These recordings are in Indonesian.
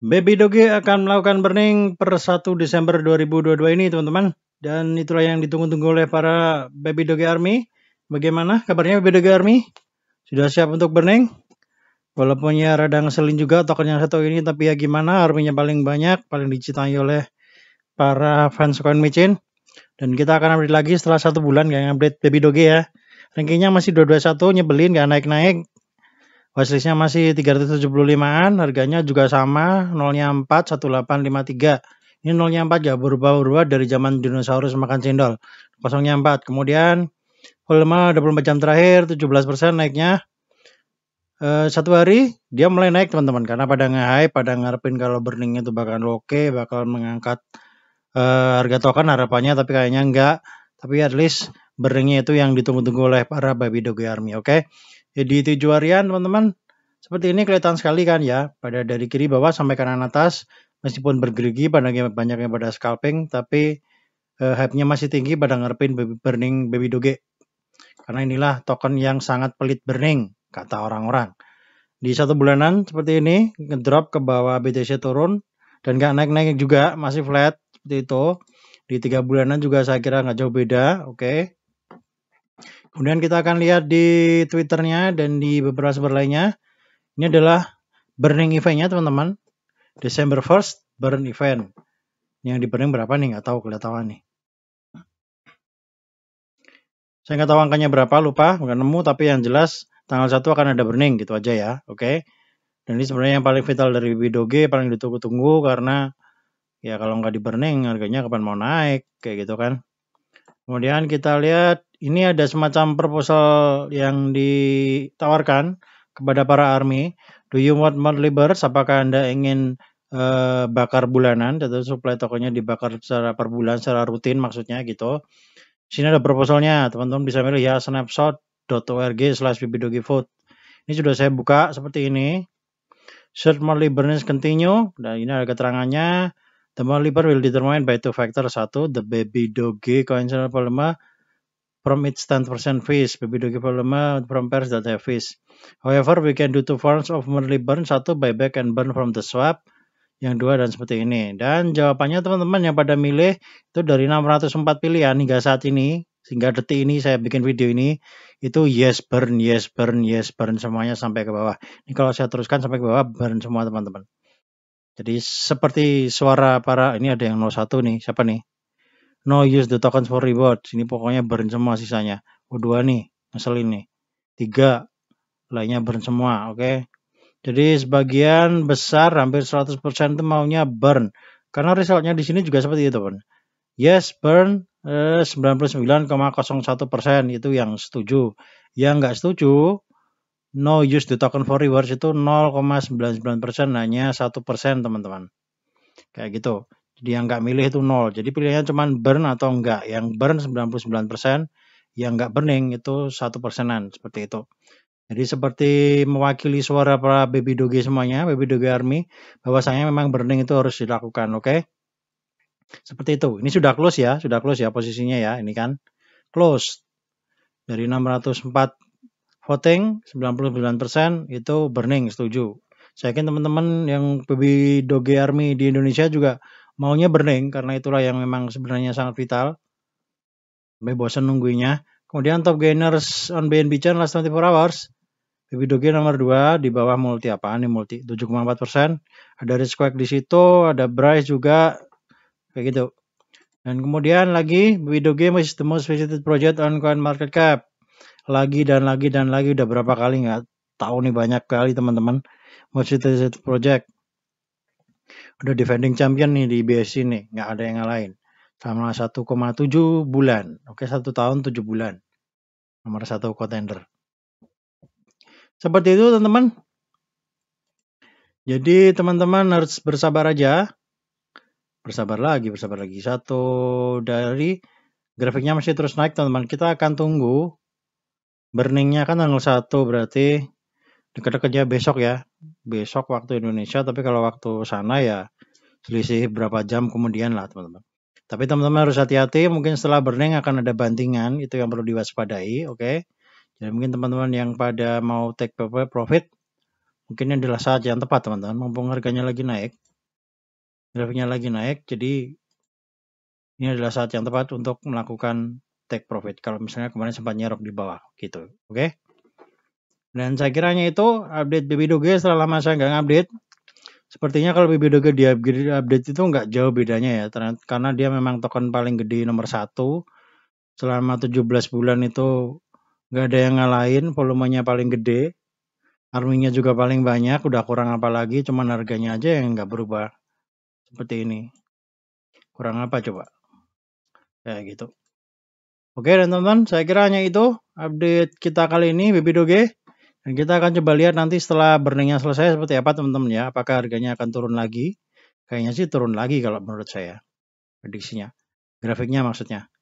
Baby Doge akan melakukan burning per 1 Desember 2022 ini teman-teman. Dan itulah yang ditunggu-tunggu oleh para Baby Doge Army. Bagaimana kabarnya Baby Doge Army? Sudah siap untuk burning? Walaupun ya rada ngeselin juga token yang satu ini. Tapi ya gimana arminya paling banyak. Paling dicintai oleh para fans Coin machine. Dan kita akan update lagi setelah satu bulan yang update Baby Doge ya. Rankingnya masih 221 nyebelin gak naik-naik. Watchlistnya masih 375-an, harganya juga sama, nolnya 4, 1853. Ini nolnya 4 ya, berubah-ubah dari zaman dinosaurus makan cendol. Kosongnya 4. Kemudian volume 24 jam terakhir 17% naiknya. E, satu hari dia mulai naik teman-teman karena pada nge-hype, pada ngarepin kalau burning itu bakal oke, bakal mengangkat e, harga token harapannya tapi kayaknya enggak. Tapi at least burningnya itu yang ditunggu-tunggu oleh para baby doge army, oke? Okay? Jadi Tijuarian, teman-teman. Seperti ini kelihatan sekali kan ya, pada dari kiri bawah sampai kanan atas, meskipun bergerigi pada banyaknya pada scalping, tapi uh, hype-nya masih tinggi pada ngarepin baby burning baby doge. Karena inilah token yang sangat pelit burning, kata orang-orang. Di satu bulanan seperti ini, ngedrop ke bawah BTC turun, dan nggak naik-naik juga, masih flat seperti itu. Di tiga bulanan juga saya kira nggak jauh beda, oke. Okay. Kemudian kita akan lihat di Twitternya dan di beberapa sumber lainnya. Ini adalah burning eventnya teman-teman. Desember 1st burn event. Yang di burning berapa nih? Nggak tahu kelihatan nih. Saya nggak tahu angkanya berapa, lupa, nggak nemu. Tapi yang jelas tanggal 1 akan ada burning gitu aja ya. Oke. Okay? Dan ini sebenarnya yang paling vital dari Bidoge paling ditunggu-tunggu karena ya kalau nggak di burning harganya kapan mau naik kayak gitu kan. Kemudian kita lihat ini ada semacam proposal yang ditawarkan kepada para army. Do you want more burst? Apakah Anda ingin uh, bakar bulanan? Jadi supply tokonya dibakar secara per bulan, secara rutin maksudnya gitu. Sini ada proposalnya, teman-teman bisa milih ya snapshot.org slash food. Ini sudah saya buka seperti ini. Search more burns continue. Dan ini ada keterangannya. The more burn will determine by two factors. Satu, the baby doge coincidental polymer from its 10% fees. BBDO Kipolema from pairs that have fees. However, we can do two forms of monthly burn. Satu, buyback and burn from the swap. Yang dua dan seperti ini. Dan jawabannya teman-teman yang pada milih itu dari 604 pilihan hingga saat ini. Sehingga detik ini saya bikin video ini. Itu yes burn, yes burn, yes burn semuanya sampai ke bawah. Ini kalau saya teruskan sampai ke bawah burn semua teman-teman. Jadi seperti suara para ini ada yang 01 nih. Siapa nih? No use the tokens for reward. Ini pokoknya burn semua sisanya. Kedua oh, nih, ngeselin nih. Tiga, lainnya burn semua, oke. Okay? Jadi sebagian besar hampir 100% itu maunya burn. Karena resultnya di sini juga seperti itu, pun. Yes, burn eh, 99,01% itu yang setuju. Yang nggak setuju, no use the token for rewards itu 0,99% hanya 1% teman-teman. Kayak gitu. Jadi yang nggak milih itu nol. Jadi pilihannya cuma burn atau enggak. Yang burn 99%, yang nggak burning itu satu persenan seperti itu. Jadi seperti mewakili suara para baby doge semuanya, baby doge army, bahwasanya memang burning itu harus dilakukan, oke? Okay? Seperti itu. Ini sudah close ya, sudah close ya posisinya ya, ini kan. Close. Dari 604 voting, 99% itu burning, setuju. Saya yakin teman-teman yang baby doge army di Indonesia juga maunya burning karena itulah yang memang sebenarnya sangat vital. Sampai bosan nunggunya. Kemudian top gainers on BNB Chain last 24 hours. Baby Doge nomor 2 di bawah multi apa nih multi 7,4%. Ada risk di situ, ada Bryce juga kayak gitu. Dan kemudian lagi Baby Doge is the most visited project on Coin Market Cap. Lagi dan lagi dan lagi udah berapa kali nggak tahu nih banyak kali teman-teman. Most visited project udah defending champion nih di BSC nih, nggak ada yang lain sama 1,7 bulan, oke satu tahun 7 bulan. Nomor satu contender. Seperti itu teman-teman. Jadi teman-teman harus bersabar aja. Bersabar lagi, bersabar lagi. Satu dari grafiknya masih terus naik teman-teman. Kita akan tunggu. Burningnya kan tanggal 1 berarti dekat-dekatnya besok ya. Besok waktu Indonesia tapi kalau waktu sana ya selisih berapa jam kemudian lah teman-teman. Tapi teman-teman harus hati-hati mungkin setelah burning akan ada bantingan itu yang perlu diwaspadai, oke. Okay? Jadi mungkin teman-teman yang pada mau take profit mungkin ini adalah saat yang tepat teman-teman mumpung harganya lagi naik. Grafiknya lagi naik jadi ini adalah saat yang tepat untuk melakukan take profit kalau misalnya kemarin sempat nyerok di bawah gitu. Oke. Okay? Dan saya kiranya itu update Doge ya setelah lama saya nggak update. Sepertinya kalau Doge di update itu nggak jauh bedanya ya. Karena dia memang token paling gede nomor satu. Selama 17 bulan itu nggak ada yang ngalahin. Volumenya paling gede. Arminya juga paling banyak. Udah kurang apa lagi. Cuman harganya aja yang nggak berubah. Seperti ini. Kurang apa coba? Kayak gitu. Oke dan teman-teman, saya kira hanya itu update kita kali ini Baby Doge. Ya. Dan kita akan coba lihat nanti setelah burningnya selesai seperti apa teman-teman ya. Apakah harganya akan turun lagi? Kayaknya sih turun lagi kalau menurut saya. Prediksinya. Grafiknya maksudnya.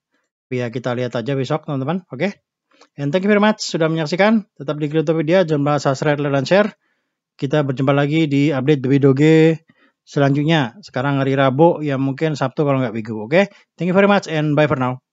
Biar ya kita lihat aja besok teman-teman. Oke. Okay? And thank you very much sudah menyaksikan. Tetap di Cryptopedia. Jangan lupa subscribe, like, dan share. Kita berjumpa lagi di update Doge selanjutnya. Sekarang hari Rabu ya mungkin Sabtu kalau nggak minggu. Oke. Okay? Thank you very much and bye for now.